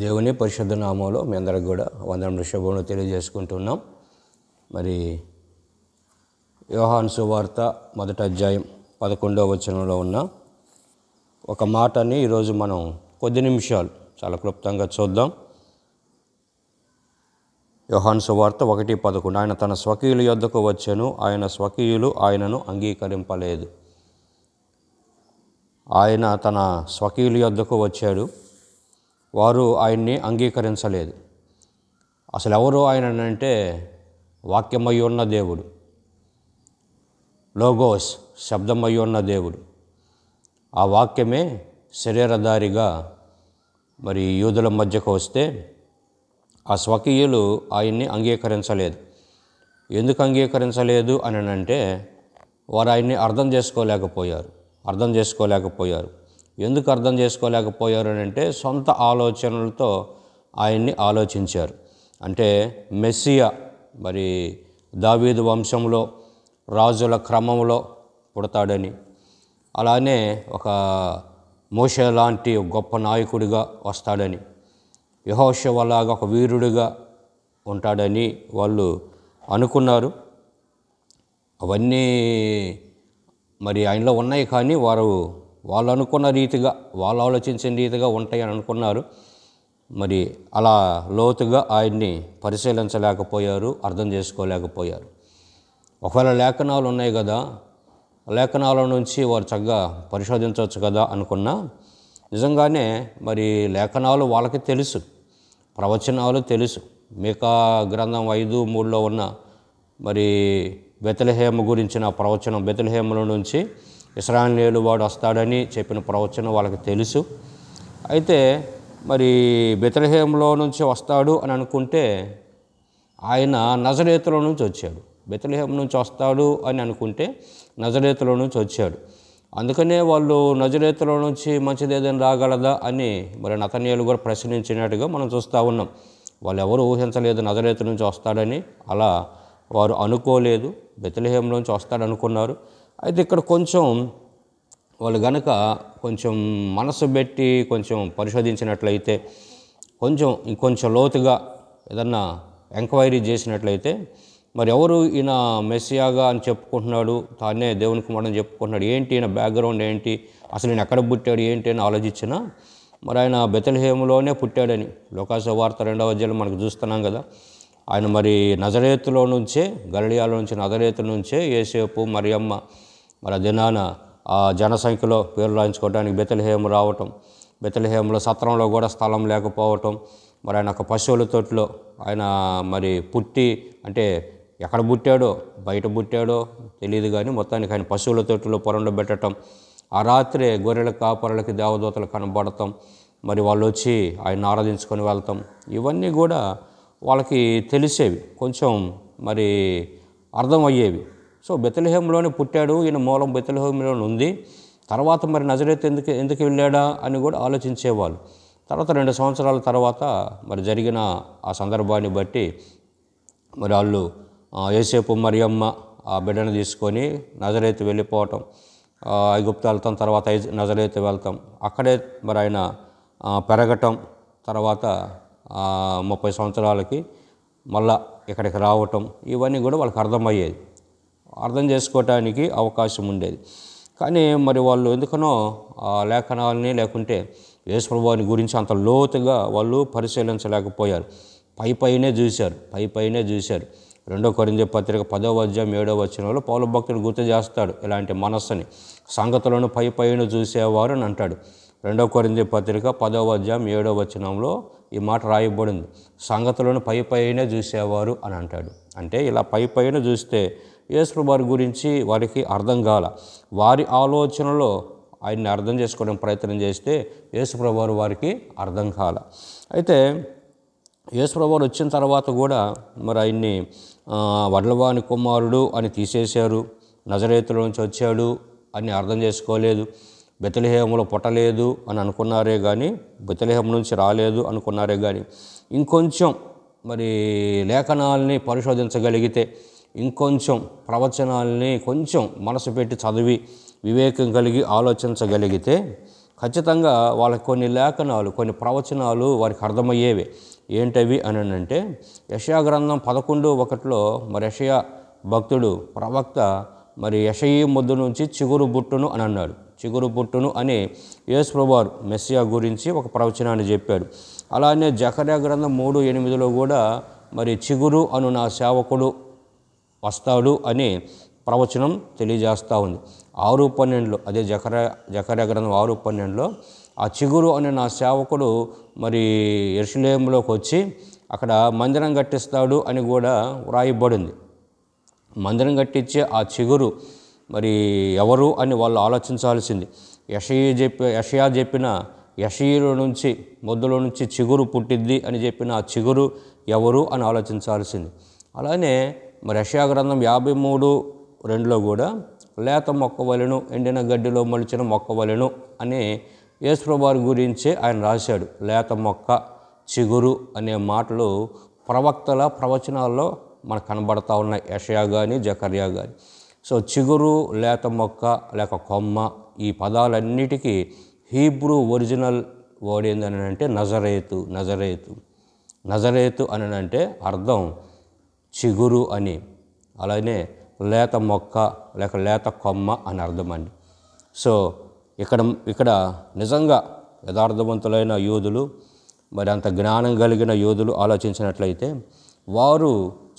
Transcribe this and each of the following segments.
దేవుని పరిశుద్ధ నామంలో మీ అందరికి కూడా వందనం ఋషభంలో తెలియజేసుకుంటున్నాం మరి యోహాన్ సువార్త మొదట అధ్యాయం పదకొండవ వచనంలో ఉన్న ఒక మాటని ఈరోజు మనం కొద్ది నిమిషాలు చాలా క్లుప్తంగా చూద్దాం యోహాన్ సువార్త ఒకటి పదకొండు ఆయన తన స్వకీయుల యొద్దకు వచ్చాను ఆయన స్వకీయులు ఆయనను అంగీకరింపలేదు ఆయన తన స్వకీయుల యొద్దకు వచ్చాడు వారు ఆయన్ని అంగీకరించలేదు అసలు ఎవరు ఆయన అంటే వాక్యమై ఉన్న దేవుడు లోగోస్ శబ్దమై ఉన్న దేవుడు ఆ వాక్యమే శరీరధారిగా మరి యూదుల మధ్యకు వస్తే ఆ స్వకీయులు ఆయన్ని అంగీకరించలేదు ఎందుకు అంగీకరించలేదు అని అంటే వారు ఆయన్ని అర్థం చేసుకోలేకపోయారు అర్థం చేసుకోలేకపోయారు ఎందుకు అర్థం చేసుకోలేకపోయారు అని అంటే సొంత ఆలోచనలతో ఆయన్ని ఆలోచించారు అంటే మెస్సియా మరి దావీదు వంశంలో రాజుల క్రమంలో పుడతాడని అలానే ఒక మోషే లాంటి గొప్ప నాయకుడిగా వస్తాడని యహోషవలాగా ఒక వీరుడిగా ఉంటాడని వాళ్ళు అనుకున్నారు అవన్నీ మరి ఆయనలో ఉన్నాయి కానీ వారు వాళ్ళు అనుకున్న రీతిగా వాళ్ళు ఆలోచించిన రీతిగా ఉంటాయని అనుకున్నారు మరి అలా లోతుగా ఆయన్ని పరిశీలించలేకపోయారు అర్థం చేసుకోలేకపోయారు ఒకవేళ లేఖనాలు ఉన్నాయి కదా లేఖనాల నుంచి వారు చక్కగా పరిశోధించవచ్చు కదా అనుకున్నా నిజంగానే మరి లేఖనాలు వాళ్ళకి తెలుసు ప్రవచనాలు తెలుసు మిగతా గ్రంథం ఐదు మూడులో ఉన్న మరి బెతలహేమ గురించిన ప్రవచనం బెతలహేమల నుంచి ఇస్రాయలు వాడు వస్తాడని చెప్పిన ప్రవచనం వాళ్ళకి తెలుసు అయితే మరి బెతలహేంలో నుంచి వస్తాడు అని అనుకుంటే ఆయన నజరేతుల నుంచి వచ్చాడు బెతలహేం నుంచి వస్తాడు అని అనుకుంటే నజరేతుల నుంచి వచ్చాడు అందుకనే వాళ్ళు నజరేతుల నుంచి మంచిది ఏదైనా రాగలదా అని మరి నతనీయులు కూడా ప్రశ్నించినట్టుగా మనం చూస్తూ ఉన్నాం వాళ్ళు ఎవరు ఊహించలేదు నజరేతు నుంచి వస్తాడని అలా వారు అనుకోలేదు బెతలహేం నుంచి వస్తాడనుకున్నారు అయితే ఇక్కడ కొంచెం వాళ్ళు గనక కొంచెం మనసు పెట్టి కొంచెం పరిశోధించినట్లయితే కొంచెం ఇంకొంచెం లోతుగా ఏదన్నా ఎంక్వైరీ చేసినట్లయితే మరి ఎవరు ఈయన మెస్సియాగా అని చెప్పుకుంటున్నాడు తానే దేవుని కుమారుడు అని చెప్పుకుంటున్నాడు ఏంటి ఈయన బ్యాక్గ్రౌండ్ ఏంటి అసలు ఈయన ఎక్కడ పుట్టాడు ఏంటి అని ఆలోచించిన మరి ఆయన బెతలహేములోనే పుట్టాడని లోకాస వార్త రెండవ అధ్యాయులు మనకు చూస్తున్నాం కదా ఆయన మరి నజరేతులో నుంచే గలడియాలో నుంచి నజరేతుల నుంచే ఏసేపు మరియమ్మ మన దినాన ఆ జనసంఖ్యలో పేరు రాయించుకోవడానికి బెతలహేం రావటం బెతలహేంలో సత్రంలో కూడా స్థలం లేకపోవటం మరి ఆయన ఒక పశువుల తోటిలో ఆయన మరి పుట్టి అంటే ఎక్కడ పుట్టాడో బయట పుట్టాడో తెలియదు కానీ మొత్తానికి ఆయన పశువుల తొట్టులో పెట్టడం ఆ రాత్రే గొర్రెల కాపరులకి దేవదూతలు కనబడతాం మరి వాళ్ళు వచ్చి ఆయన ఆరాధించుకొని వెళ్తాం ఇవన్నీ కూడా వాళ్ళకి తెలిసేవి కొంచెం మరి అర్థమయ్యేవి సో బెతలహేమ్లోనే పుట్టాడు ఈయన మూలం బెతలహేంలోనే ఉంది తర్వాత మరి నజరేత్ ఎందుకు ఎందుకు వెళ్ళాడా అని కూడా ఆలోచించేవాళ్ళు తర్వాత రెండు సంవత్సరాల తర్వాత మరి జరిగిన ఆ సందర్భాన్ని బట్టి మరి వాళ్ళు ఏసేపు మరియమ్మ ఆ బిడ్డను తీసుకొని నజరేత్ వెళ్ళిపోవటం ఐగుప్త వెళ్తాం తర్వాత నజరేత్ వెళ్తాం అక్కడే మరి ఆయన పెరగటం తర్వాత ముప్పై సంవత్సరాలకి మళ్ళా ఇక్కడికి రావటం ఇవన్నీ కూడా వాళ్ళకి అర్థమయ్యేది అర్థం చేసుకోవటానికి అవకాశం ఉండేది కానీ మరి వాళ్ళు ఎందుకనో ఆ లేఖనాలని లేకుంటే యేసుప్రభువాని గురించి అంత లోతుగా వాళ్ళు పరిశీలించలేకపోయారు పై పైనే చూశారు పై పైనే చూశారు రెండో కొరింది పత్రిక పదో అధ్యాయం ఏడో వచ్చినలో పౌల భక్తుడు గుర్తు చేస్తాడు ఇలాంటి మనస్సుని సంగతులను పై పైన చూసేవారు అని అంటాడు రెండో కొరింది పత్రిక పదో అధ్యాయం ఏడో వచనంలో ఈ మాట రాయబడింది సంగతులను పై పైనే చూసేవారు అని అంటాడు అంటే ఇలా పై పైన చూస్తే యేసుప్రభు గురించి వారికి అర్థం కాల వారి ఆలోచనలో ఆయన్ని అర్థం చేసుకోవడం ప్రయత్నం చేస్తే యేసుప్రభు వారికి అర్థం కాల అయితే యేసుప్రభు వచ్చిన తర్వాత కూడా మరి ఆయన్ని వడ్లవాణి కుమారుడు అని తీసేశారు నజరేతుల నుంచి వచ్చాడు అని అర్థం చేసుకోలేదు బెతలహేములో పుట్టలేదు అని అనుకున్నారే కానీ బెతలహేము నుంచి రాలేదు అనుకున్నారే కానీ ఇంకొంచెం మరి లేఖనాలని పరిశోధించగలిగితే ఇంకొంచెం ప్రవచనాల్ని కొంచెం మనసు పెట్టి చదివి వివేకం కలిగి ఆలోచించగలిగితే ఖచ్చితంగా వాళ్ళకి కొన్ని లేఖనాలు కొన్ని ప్రవచనాలు వారికి అర్థమయ్యేవి ఏంటవి అని అంటే యషయా గ్రంథం పదకొండు ఒకటిలో మరి యషయా భక్తుడు ప్రవక్త మరి యషయీ ముద్దు నుంచి చిగురు బుట్టును అని అన్నాడు చిగురు బుట్టును అని యేసుప్రభువారు మెస్సియా గురించి ఒక ప్రవచనాన్ని చెప్పాడు అలానే జకర్యా గ్రంథం మూడు ఎనిమిదిలో కూడా మరి చిగురు అను నా సేవకుడు వస్తాడు అని ప్రవచనం తెలియజేస్తూ ఉంది ఆరు పన్నెండులో అదే జకర జకర గ్రంథం ఆరు పన్నెండులో ఆ చిగురు అనే నా సేవకుడు మరి ఎరుసలేంలోకి వచ్చి అక్కడ మందిరం కట్టిస్తాడు అని కూడా వ్రాయిబడింది మందిరం కట్టించే ఆ చిగురు మరి ఎవరు అని వాళ్ళు ఆలోచించాల్సింది యషయ చెప్పి యషయా చెప్పిన యషయుల నుంచి మొద్దులో నుంచి చిగురు పుట్టిద్ది అని చెప్పిన ఆ చిగురు ఎవరు అని ఆలోచించాల్సింది అలానే మరి యశా గ్రంథం యాభై మూడు రెండులో కూడా లేత మొక్క వలెను ఎండిన గడ్డిలో మలిచిన మొక్క వలెను అనే యేసుప్రభారి గురించే ఆయన రాశాడు లేత మొక్క చిగురు అనే మాటలు ప్రవక్తల ప్రవచనాల్లో మనకు కనబడతా ఉన్నాయి యషయా కానీ జకర్యా కానీ సో చిగురు లేత మొక్క లేక కొమ్మ ఈ పదాలన్నిటికీ హీబ్రూ ఒరిజినల్ వర్డ్ ఏందని అంటే నజరేతు నజరేతు నజరేతు అని అంటే అర్థం చిగురు అని అలానే లేత మొక్క లేక లేత కొమ్మ అని అర్థమండి సో ఇక్కడ ఇక్కడ నిజంగా యథార్థవంతులైన యోధులు మరి అంత జ్ఞానం కలిగిన యోధులు ఆలోచించినట్లయితే వారు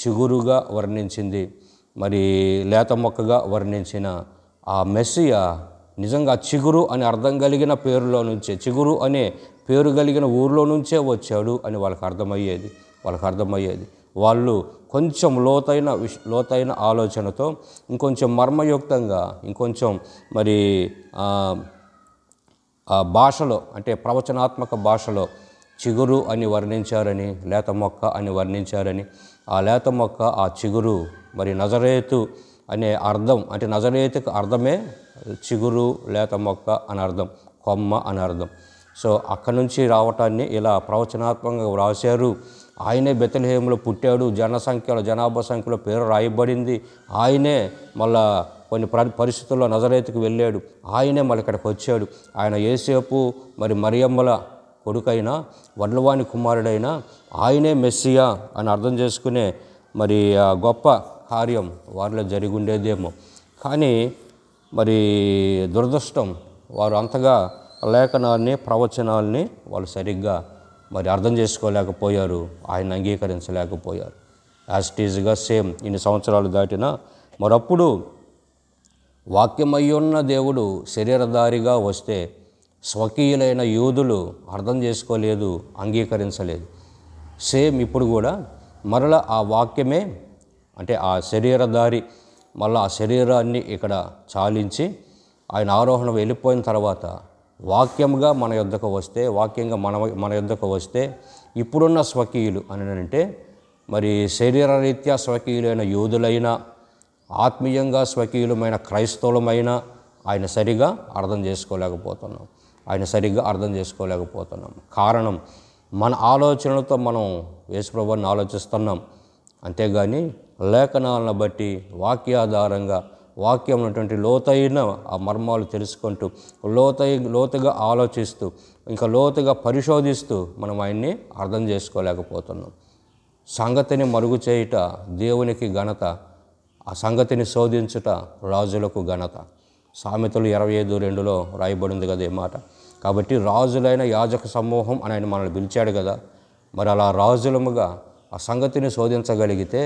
చిగురుగా వర్ణించింది మరి లేత మొక్కగా వర్ణించిన ఆ మెస్సియ నిజంగా చిగురు అని అర్థం కలిగిన పేరులో నుంచే చిగురు అనే పేరు కలిగిన ఊర్లో నుంచే వచ్చాడు అని వాళ్ళకి అర్థమయ్యేది వాళ్ళకి అర్థమయ్యేది వాళ్ళు కొంచెం లోతైన విష్ లోతైన ఆలోచనతో ఇంకొంచెం మర్మయుక్తంగా ఇంకొంచెం మరి భాషలో అంటే ప్రవచనాత్మక భాషలో చిగురు అని వర్ణించారని లేత మొక్క అని వర్ణించారని ఆ లేత మొక్క ఆ చిగురు మరి నజరేతు అనే అర్థం అంటే నజరేతుకు అర్థమే చిగురు లేత మొక్క అని అర్థం కొమ్మ అని అర్థం సో అక్కడి నుంచి రావటాన్ని ఇలా ప్రవచనాత్మకంగా వ్రాసారు ఆయనే బెతలహేములో పుట్టాడు జనసంఖ్యలో జనాభా సంఖ్యలో పేరు రాయబడింది ఆయనే మళ్ళా కొన్ని పరిస్థితుల్లో నజరైతుకు వెళ్ళాడు ఆయనే మళ్ళీ ఇక్కడికి వచ్చాడు ఆయన ఏసేపు మరి మరియమ్మల కొడుకైనా వడ్లవాణి కుమారుడైనా ఆయనే మెస్సియా అని అర్థం చేసుకునే మరి గొప్ప కార్యం వారిలో జరిగి ఉండేదేమో కానీ మరి దురదృష్టం వారు అంతగా లేఖనాల్ని ప్రవచనాల్ని వాళ్ళు సరిగ్గా మరి అర్థం చేసుకోలేకపోయారు ఆయన అంగీకరించలేకపోయారు యాజ్ ఈజ్గా సేమ్ ఇన్ని సంవత్సరాలు దాటినా మరప్పుడు వాక్యమయ్యున్న దేవుడు శరీరధారిగా వస్తే స్వకీయులైన యూదులు అర్థం చేసుకోలేదు అంగీకరించలేదు సేమ్ ఇప్పుడు కూడా మరలా ఆ వాక్యమే అంటే ఆ శరీరధారి మళ్ళీ ఆ శరీరాన్ని ఇక్కడ చాలించి ఆయన ఆరోహణ వెళ్ళిపోయిన తర్వాత వాక్యంగా మన యొద్దకు వస్తే వాక్యంగా మన మన యొద్దకు వస్తే ఇప్పుడున్న స్వకీయులు అని అంటే మరి శరీరరీత్యా స్వకీయులైన యోధులైన ఆత్మీయంగా స్వకీయులమైన క్రైస్తవులమైన ఆయన సరిగా అర్థం చేసుకోలేకపోతున్నాం ఆయన సరిగ్గా అర్థం చేసుకోలేకపోతున్నాం కారణం మన ఆలోచనలతో మనం యేసుప్రభుని ఆలోచిస్తున్నాం అంతేగాని లేఖనాలను బట్టి వాక్యాధారంగా వాక్యం ఉన్నటువంటి లోతైన ఆ మర్మాలు తెలుసుకుంటూ లోతై లోతుగా ఆలోచిస్తూ ఇంకా లోతుగా పరిశోధిస్తూ మనం ఆయన్ని అర్థం చేసుకోలేకపోతున్నాం సంగతిని మరుగు చేయుట దేవునికి ఘనత ఆ సంగతిని శోధించుట రాజులకు ఘనత సామెతలు ఇరవై ఐదు రెండులో రాయబడింది కదా ఈ మాట కాబట్టి రాజులైన యాజక సమూహం అని ఆయన మనల్ని పిలిచాడు కదా మరి అలా రాజులముగా ఆ సంగతిని శోధించగలిగితే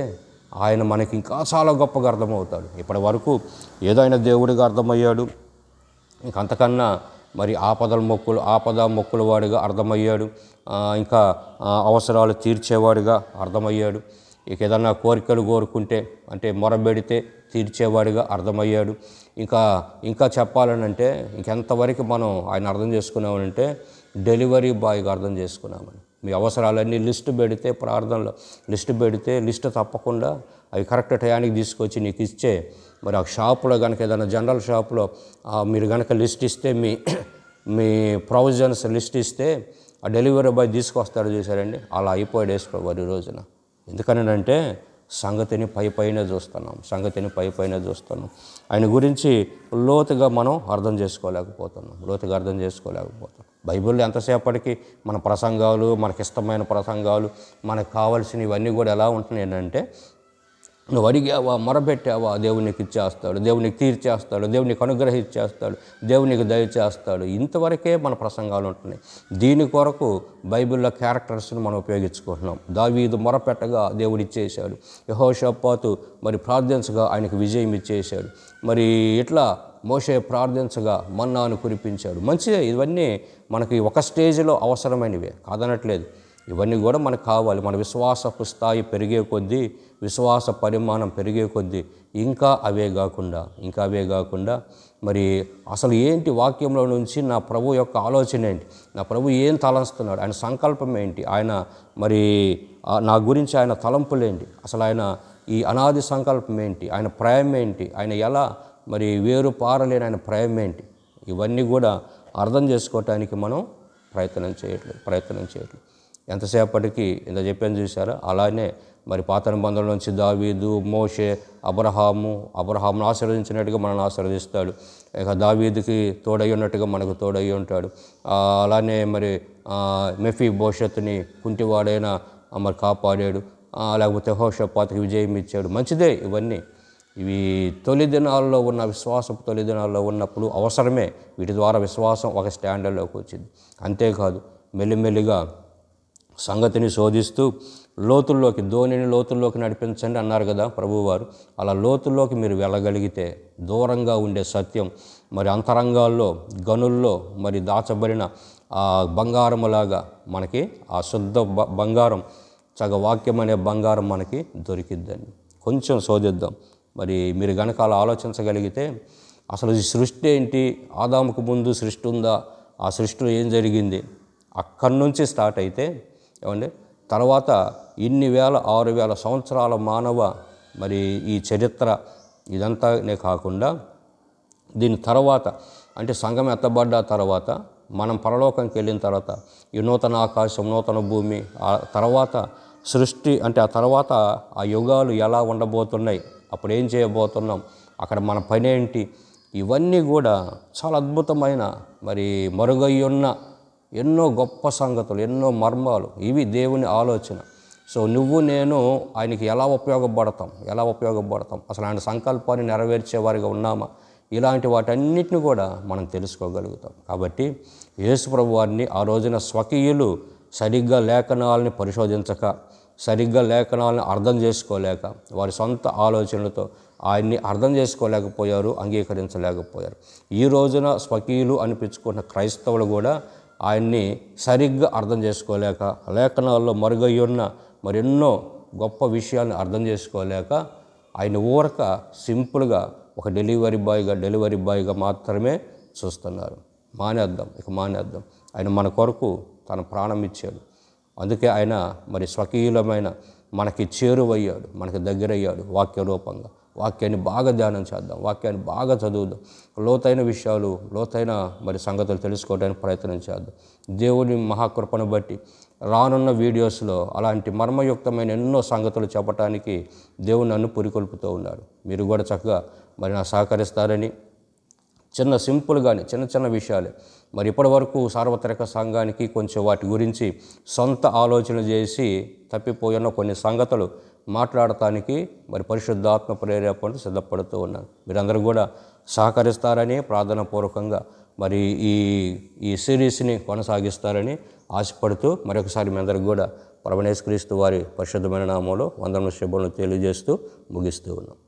ఆయన మనకి ఇంకా చాలా గొప్పగా అర్థమవుతాడు ఇప్పటి వరకు ఏదో ఆయన దేవుడిగా అర్థమయ్యాడు ఇంకంతకన్నా మరి ఆపదల మొక్కులు ఆపద మొక్కుల వాడిగా అర్థమయ్యాడు ఇంకా అవసరాలు తీర్చేవాడిగా అర్థమయ్యాడు ఇక ఏదన్నా కోరికలు కోరుకుంటే అంటే మొరబెడితే తీర్చేవాడిగా అర్థమయ్యాడు ఇంకా ఇంకా చెప్పాలనంటే ఇంకెంతవరకు మనం ఆయన అర్థం చేసుకున్నామంటే డెలివరీ బాయ్గా అర్థం చేసుకున్నామని మీ అవసరాలన్నీ లిస్టు పెడితే ప్రార్థనలు లిస్టు పెడితే లిస్టు తప్పకుండా అవి కరెక్ట్ టయానికి తీసుకొచ్చి నీకు ఇచ్చే మరి ఆ షాపులో కనుక ఏదైనా జనరల్ షాపులో మీరు కనుక లిస్ట్ ఇస్తే మీ మీ ప్రొవిజన్స్ లిస్ట్ ఇస్తే ఆ డెలివరీ బాయ్ తీసుకొస్తారు చూసారండి అలా అయిపోయాడు వేసుకోవాలి ఈ రోజున ఎందుకనంటే సంగతిని పై పైన చూస్తున్నాం సంగతిని పై పైన చూస్తున్నాం ఆయన గురించి లోతుగా మనం అర్థం చేసుకోలేకపోతున్నాం లోతుగా అర్థం చేసుకోలేకపోతున్నాం బైబిల్లో ఎంతసేపటికి మన ప్రసంగాలు మనకి ఇష్టమైన ప్రసంగాలు మనకు కావాల్సిన ఇవన్నీ కూడా ఎలా ఉంటున్నాయి నువ్వు అడిగావా మొరబెట్టావా దేవునికి ఇచ్చేస్తాడు దేవునికి తీర్చేస్తాడు దేవునికి అనుగ్రహించేస్తాడు దేవునికి దయచేస్తాడు ఇంతవరకే మన ప్రసంగాలు ఉంటున్నాయి దీని కొరకు బైబిల్లో క్యారెక్టర్స్ని మనం ఉపయోగించుకుంటున్నాం దావీదు మొరపెట్టగా దేవుడు ఇచ్చేశాడు యహోషపాతు మరి ప్రార్థించగా ఆయనకు విజయం ఇచ్చేశాడు మరి ఇట్లా మోషే ప్రార్థించగా మన్నాను కురిపించాడు మంచిదే ఇవన్నీ మనకి ఒక స్టేజ్లో అవసరమైనవే కాదనట్లేదు ఇవన్నీ కూడా మనకు కావాలి మన విశ్వాసపు స్థాయి పెరిగే కొద్దీ విశ్వాస పరిమాణం పెరిగే కొద్దీ ఇంకా అవే కాకుండా ఇంకా అవే కాకుండా మరి అసలు ఏంటి వాక్యంలో నుంచి నా ప్రభు యొక్క ఆలోచన ఏంటి నా ప్రభు ఏం తలంస్తున్నాడు ఆయన సంకల్పం ఏంటి ఆయన మరి నా గురించి ఆయన తలంపులేంటి అసలు ఆయన ఈ అనాది సంకల్పం ఏంటి ఆయన ప్రేమ ఏంటి ఆయన ఎలా మరి వేరు పారలేని ఆయన ప్రేమ ఏంటి ఇవన్నీ కూడా అర్థం చేసుకోవటానికి మనం ప్రయత్నం చేయట్లేదు ప్రయత్నం చేయట్లేదు ఎంతసేపటికి ఇంత చెప్పాను చూసారా అలానే మరి పాత నిబంధనల నుంచి దావీదు మోషే అబ్రహాము అబ్రహామును ఆశీర్వదించినట్టుగా మనల్ని ఆశీర్వదిస్తాడు ఇక దావీదుకి తోడై ఉన్నట్టుగా మనకు తోడై ఉంటాడు అలానే మరి మెఫీ భవిష్యత్తుని కుంటివాడైనా మరి కాపాడాడు లేకపోతే హోషపాతకి విజయం ఇచ్చాడు మంచిదే ఇవన్నీ ఇవి తొలి దినాల్లో ఉన్న విశ్వాసం తొలి దినాల్లో ఉన్నప్పుడు అవసరమే వీటి ద్వారా విశ్వాసం ఒక స్టాండర్డ్లోకి వచ్చింది అంతేకాదు మెల్లిమెల్లిగా సంగతిని శోధిస్తూ లోతుల్లోకి ధోనిని లోతుల్లోకి నడిపించండి అన్నారు కదా ప్రభువారు అలా లోతుల్లోకి మీరు వెళ్ళగలిగితే దూరంగా ఉండే సత్యం మరి అంతరంగాల్లో గనుల్లో మరి దాచబడిన ఆ బంగారములాగా మనకి ఆ శుద్ధ బంగారం చగ వాక్యం అనే బంగారం మనకి దొరికిద్దండి కొంచెం శోధిద్దాం మరి మీరు గనక అలా ఆలోచించగలిగితే అసలు ఈ సృష్టి ఏంటి ఆదాముకు ముందు సృష్టి ఉందా ఆ సృష్టిలో ఏం జరిగింది అక్కడి నుంచి స్టార్ట్ అయితే ఏమండి తర్వాత ఇన్ని వేల ఆరు వేల సంవత్సరాల మానవ మరి ఈ చరిత్ర ఇదంతానే కాకుండా దీని తర్వాత అంటే సంఘం ఎత్తబడ్డ తర్వాత మనం పరలోకంకి వెళ్ళిన తర్వాత ఈ నూతన ఆకాశం నూతన భూమి ఆ తర్వాత సృష్టి అంటే ఆ తర్వాత ఆ యుగాలు ఎలా ఉండబోతున్నాయి అప్పుడు ఏం చేయబోతున్నాం అక్కడ మన పనేంటి ఇవన్నీ కూడా చాలా అద్భుతమైన మరి మరుగయ్యున్న ఎన్నో గొప్ప సంగతులు ఎన్నో మర్మాలు ఇవి దేవుని ఆలోచన సో నువ్వు నేను ఆయనకి ఎలా ఉపయోగపడతాం ఎలా ఉపయోగపడతాం అసలు ఆయన సంకల్పాన్ని నెరవేర్చేవారిగా ఉన్నామా ఇలాంటి వాటన్నిటిని కూడా మనం తెలుసుకోగలుగుతాం కాబట్టి యేసుప్రభు వారిని ఆ రోజున స్వకీయులు సరిగ్గా లేఖనాలని పరిశోధించక సరిగ్గా లేఖనాలను అర్థం చేసుకోలేక వారి సొంత ఆలోచనలతో ఆయన్ని అర్థం చేసుకోలేకపోయారు అంగీకరించలేకపోయారు ఈ రోజున స్వకీయులు అనిపించుకున్న క్రైస్తవులు కూడా ఆయన్ని సరిగ్గా అర్థం చేసుకోలేక లేఖనాల్లో మరుగయ్యున్న మరెన్నో గొప్ప విషయాలను అర్థం చేసుకోలేక ఆయన ఊరక సింపుల్గా ఒక డెలివరీ బాయ్గా డెలివరీ బాయ్గా మాత్రమే చూస్తున్నారు మానేద్దాం ఇక మానేద్దాం ఆయన మన కొరకు తన ప్రాణం ఇచ్చాడు అందుకే ఆయన మరి స్వకీయులమైన మనకి చేరువయ్యాడు మనకి దగ్గరయ్యాడు వాక్య రూపంగా వాక్యాన్ని బాగా ధ్యానం చేద్దాం వాక్యాన్ని బాగా చదువుదాం లోతైన విషయాలు లోతైన మరి సంగతులు తెలుసుకోవడానికి ప్రయత్నం చేద్దాం దేవుని మహాకృపను బట్టి రానున్న వీడియోస్లో అలాంటి మర్మయుక్తమైన ఎన్నో సంగతులు చెప్పడానికి దేవుడు నన్ను పురికొల్పుతూ ఉన్నారు మీరు కూడా చక్కగా మరి నా సహకరిస్తారని చిన్న సింపుల్గానే చిన్న చిన్న విషయాలే మరి ఇప్పటివరకు సార్వత్రిక సంఘానికి కొంచెం వాటి గురించి సొంత ఆలోచన చేసి తప్పిపోయిన కొన్ని సంగతులు మాట్లాడటానికి మరి పరిశుద్ధాత్మ ప్రేరేపణ సిద్ధపడుతూ ఉన్నాను మీరందరూ కూడా సహకరిస్తారని ప్రార్థన పూర్వకంగా మరి ఈ ఈ సిరీస్ని కొనసాగిస్తారని ఆశపడుతూ మరొకసారి మీ అందరికి కూడా పరమణేశ్వరిస్తూ వారి పరిశుద్ధమైన నామంలో వందన శుభములు తెలియజేస్తూ ముగిస్తూ ఉన్నాం